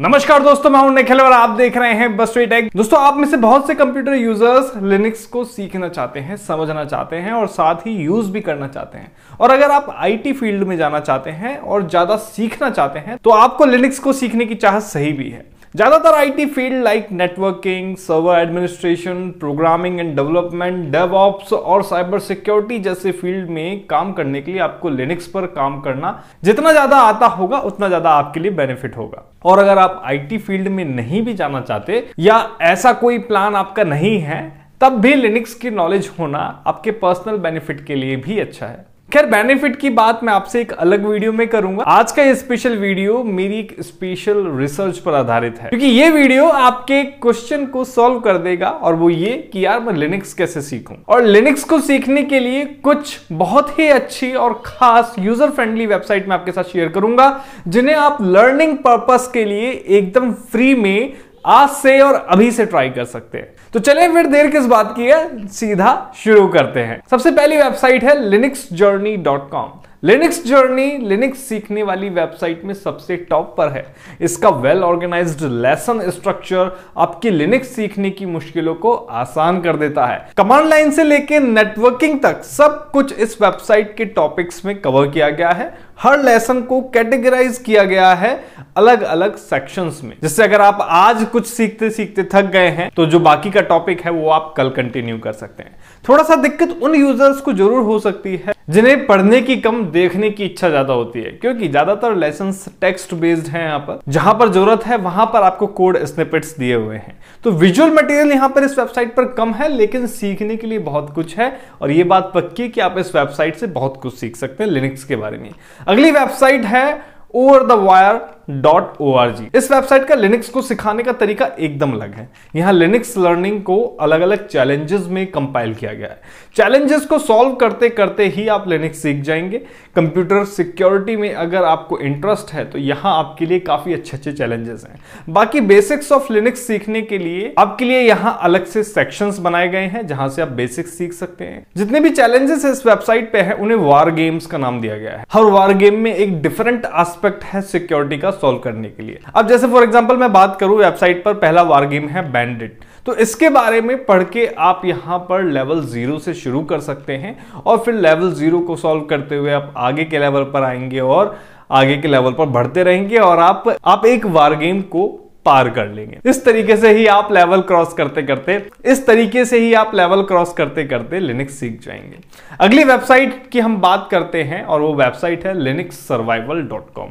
नमस्कार दोस्तों मैं हूं निखिल और आप देख रहे हैं बस टेक दोस्तों आप में से बहुत से कंप्यूटर यूजर्स लिनक्स को सीखना चाहते हैं समझना चाहते हैं और साथ ही यूज भी करना चाहते हैं और अगर आप आईटी फील्ड में जाना चाहते हैं और ज्यादा सीखना चाहते हैं तो आपको लिनक्स को सीखने की चाह सही भी है ज़्यादातर IT field like networking server administration programming and development DevOps और साइबर सिक्योरिटी जैसे फील्ड में काम करने के लिए आपको लिनक्स पर काम करना जितना ज़्यादा आता होगा उतना ज़्यादा आपके लिए बेनिफिट होगा और अगर आप आईटी फील्ड में नहीं भी जाना चाहते या ऐसा कोई प्लान आपका नहीं है तब भी लिनिक्स की नॉलेज होना आपके पर्सनल बेनिफिट के लिए भी अच्छा है खैर बेनिफिट की बात मैं आपसे एक अलग वीडियो में करूंगा आज का ये स्पेशल वीडियो मेरी एक स्पेशल रिसर्च पर आधारित है क्योंकि ये वीडियो आपके क्वेश्चन को सॉल्व कर देगा और वो ये कि यार मैं लिनक्स कैसे सीखूं और लिनक्स को सीखने के लिए कुछ बहुत ही अच्छी और खास यूजर फ्रेंडली वेबसाइट में आपके साथ शेयर करूंगा जिन्हें आप लर्निंग पर्पज के लिए एकदम फ्री में आज से और अभी से ट्राई कर सकते हैं तो चलिए फिर देर किस बात की है सीधा शुरू करते हैं सबसे पहली वेबसाइट है Linux journey dot com Linux journey Linux सीखने वाली वेबसाइट में सबसे टॉप पर है इसका वेल ऑर्गेनाइज्ड लेसन स्ट्रक्चर आपकी लिनक्स सीखने की मुश्किलों को आसान कर देता है कमांड लाइन से लेकर नेटवर्किंग तक सब कुछ इस वेबसाइट के टॉपिक्स में कवर किया गया है हर लेसन को कैटेगराइज किया गया है अलग अलग सेक्शंस में जिससे अगर आप आज कुछ सीखते सीखते थक गए हैं तो जो बाकी का टॉपिक है वो आप कल कंटिन्यू कर सकते हैं थोड़ा सा दिक्कत उन यूजर्स को जरूर हो सकती है जिन्हें पढ़ने की कम देखने की इच्छा ज्यादा होती है क्योंकि ज्यादातर लेसन टेक्स्ट बेस्ड हैं यहाँ पर जहां पर जरूरत है वहां पर आपको कोड स्निपेट्स दिए हुए हैं तो विजुअल मटेरियल यहाँ पर इस वेबसाइट पर कम है लेकिन सीखने के लिए बहुत कुछ है और ये बात पक्की है कि आप इस वेबसाइट से बहुत कुछ सीख सकते हैं लिनिक्स के बारे में अगली वेबसाइट है over the wire dot o r g इस वेबसाइट का लिनिक्स को सिखाने का तरीका एकदम अलग है यहाँ लिनिक्स लर्निंग को अलग अलग चैलेंजेस में कंपाइल किया गया है चैलेंजेस को सॉल्व करते करते ही आप लिनिक्स सीख जाएंगे कंप्यूटर सिक्योरिटी में अगर आपको इंटरेस्ट है तो यहाँ आपके लिए काफ़ी अच्छे अच्छे चैलेंजेस हैं बाकी बेसिक्स ऑफ लिनिक्स सीखने के लिए आपके लिए यहाँ अलग से सेक्शंस बनाए गए हैं जहाँ से आप बेसिक्स सीख सकते हैं जितने भी चैलेंजेस इस वेबसाइट पे है उन्हें वार गेम्स का नाम दिया गया है हर वार गेम में एक डिफरेंट एस्पेक्ट है सिक्योरिटी का सॉल्व करने के लिए अब जैसे फॉर एग्जाम्पल मैं बात करूं वेबसाइट पर पहला वार गेम है बैंडिट तो इसके बारे में पढ़ के आप यहां पर लेवल जीरो से शुरू कर सकते हैं और फिर लेवल जीरो को सॉल्व करते हुए आप आगे के लेवल पर आएंगे और आगे के लेवल पर बढ़ते रहेंगे और आप आप एक वार गेम को पार कर लेंगे इस तरीके से ही आप लेवल क्रॉस करते करते इस तरीके से ही आप लेवल क्रॉस करते करते लिनिक्स सीख जाएंगे अगली वेबसाइट की हम बात करते हैं और वो वेबसाइट है Linux survival dot com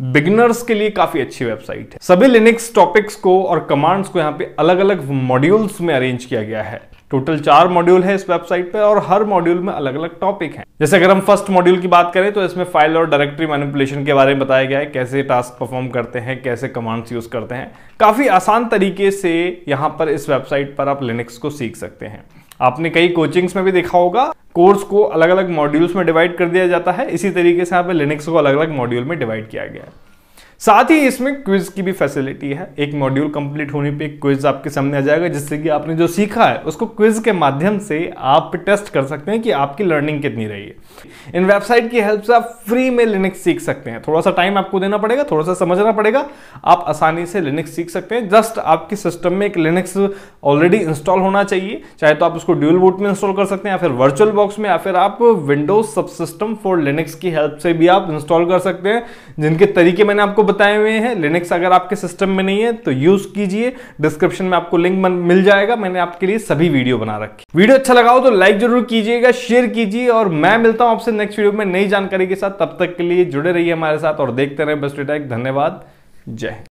beginners के लिए काफी अच्छी वेबसाइट है सभी लिनिक्स टॉपिक्स को और कमांड्स को यहाँ पे अलग अलग मॉड्यूल्स में अरेंज किया गया है टोटल चार मॉड्यूल है इस वेबसाइट पे और हर मॉड्यूल में अलग अलग टॉपिक हैं जैसे अगर हम फर्स्ट मॉड्यूल की बात करें तो इसमें फाइल और डायरेक्टरी मैनिपुलेशन के बारे में बताया गया है कैसे टास्क परफॉर्म करते हैं कैसे कमांड्स यूज करते हैं काफी आसान तरीके से यहाँ पर इस वेबसाइट पर आप लिनिक्स को सीख सकते हैं आपने कई कोचिंग्स में भी देखा होगा कोर्स को अलग अलग मॉड्यूल्स में डिवाइड कर दिया जाता है इसी तरीके से यहाँ पे लिनक्स को अलग अलग मॉड्यूल में डिवाइड किया गया है साथ ही इसमें क्विज की भी फैसिलिटी है एक मॉड्यूल कंप्लीट होने पे क्विज आपके सामने आ जाएगा जिससे कि आपने जो सीखा है उसको क्विज के माध्यम से आप टेस्ट कर सकते हैं कि आपकी लर्निंग कितनी रही है इन वेबसाइट की हेल्प से आप फ्री में लिनिक्स सीख सकते हैं थोड़ा सा टाइम आपको देना पड़ेगा थोड़ा सा समझना पड़ेगा आप आसानी से लिनिक्स सीख सकते हैं जस्ट आपके सिस्टम में एक लिनिक्स ऑलरेडी इंस्टॉल होना चाहिए चाहे तो आप उसको ड्यूल बूट में इंस्टॉल कर सकते हैं या फिर वर्चुअल बॉक्स में या फिर आप विंडोज सब फॉर लिनिक्स की हेल्प से भी आप इंस्टॉल कर सकते हैं जिनके तरीके मैंने आपको बताए हुए हैं लिनक्स अगर आपके सिस्टम में नहीं है तो यूज कीजिए डिस्क्रिप्शन में आपको लिंक मिल जाएगा मैंने आपके लिए सभी वीडियो बना रखी वीडियो अच्छा लगा हो तो लाइक जरूर कीजिएगा शेयर कीजिए और मैं मिलता हूं आपसे नेक्स्ट वीडियो में नई जानकारी के साथ तब तक के लिए जुड़े रहिए हमारे साथ और देखते रहे बेस्ट अटैक धन्यवाद जय